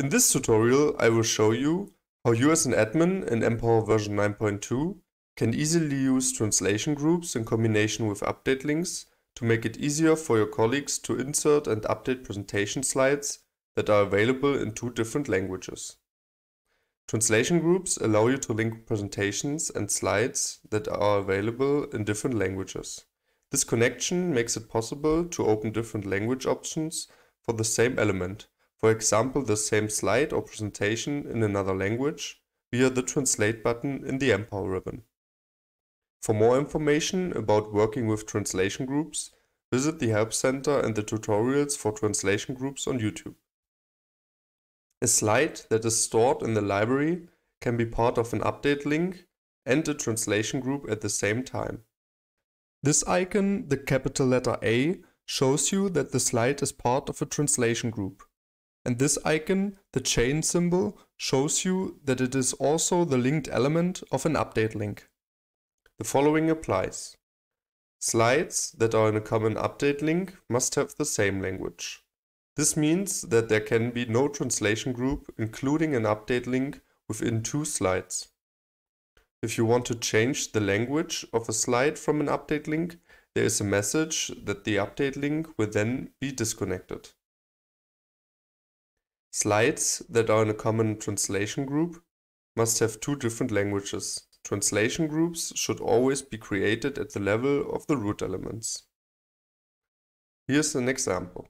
In this tutorial I will show you how you as an admin in Empower version 9.2 can easily use translation groups in combination with update links to make it easier for your colleagues to insert and update presentation slides that are available in two different languages. Translation groups allow you to link presentations and slides that are available in different languages. This connection makes it possible to open different language options for the same element for example the same slide or presentation in another language via the translate button in the Empower ribbon. For more information about working with translation groups, visit the Help Center and the tutorials for translation groups on YouTube. A slide that is stored in the library can be part of an update link and a translation group at the same time. This icon, the capital letter A, shows you that the slide is part of a translation group. And this icon, the chain symbol, shows you that it is also the linked element of an update link. The following applies. Slides that are in a common update link must have the same language. This means that there can be no translation group including an update link within two slides. If you want to change the language of a slide from an update link, there is a message that the update link will then be disconnected. Slides that are in a common translation group must have two different languages. Translation groups should always be created at the level of the root elements. Here's an example.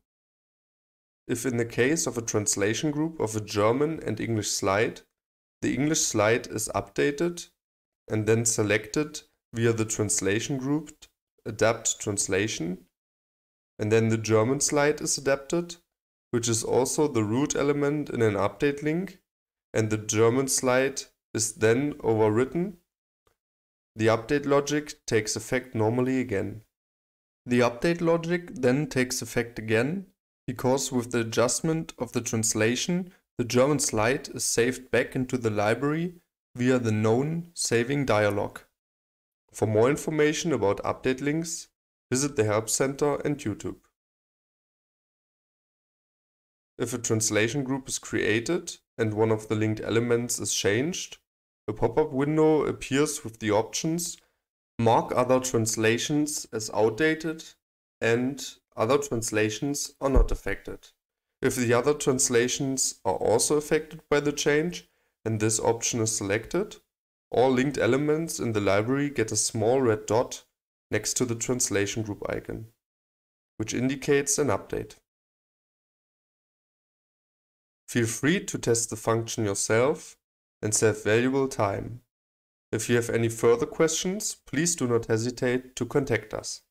If in the case of a translation group of a German and English slide, the English slide is updated and then selected via the translation group adapt translation, and then the German slide is adapted which is also the root element in an update link, and the German slide is then overwritten. The update logic takes effect normally again. The update logic then takes effect again, because with the adjustment of the translation, the German slide is saved back into the library via the known saving dialog. For more information about update links, visit the Help Center and YouTube. If a translation group is created and one of the linked elements is changed, a pop-up window appears with the options Mark other translations as outdated and other translations are not affected. If the other translations are also affected by the change and this option is selected, all linked elements in the library get a small red dot next to the translation group icon, which indicates an update. Feel free to test the function yourself and save valuable time. If you have any further questions, please do not hesitate to contact us.